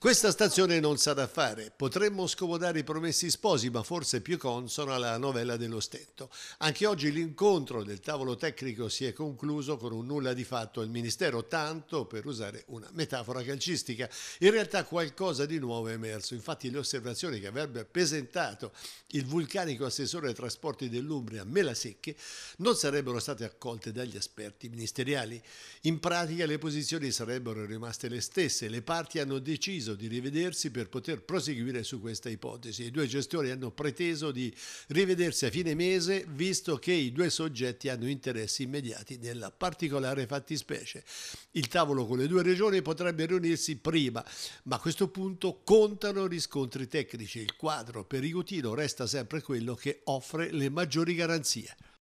Questa stazione non sa da fare, potremmo scomodare i promessi sposi, ma forse più consona la novella dello stento. Anche oggi l'incontro del tavolo tecnico si è concluso con un nulla di fatto al Ministero, tanto per usare una metafora calcistica. In realtà qualcosa di nuovo è emerso, infatti le osservazioni che avrebbe presentato il vulcanico assessore ai trasporti dell'Umbria Melasecchi non sarebbero state accolte dagli esperti ministeriali. In pratica le posizioni sarebbero rimaste le stesse, le parti hanno deciso deciso di rivedersi per poter proseguire su questa ipotesi. I due gestori hanno preteso di rivedersi a fine mese, visto che i due soggetti hanno interessi immediati nella particolare fattispecie. Il tavolo con le due regioni potrebbe riunirsi prima, ma a questo punto contano riscontri tecnici. Il quadro per Igutino resta sempre quello che offre le maggiori garanzie.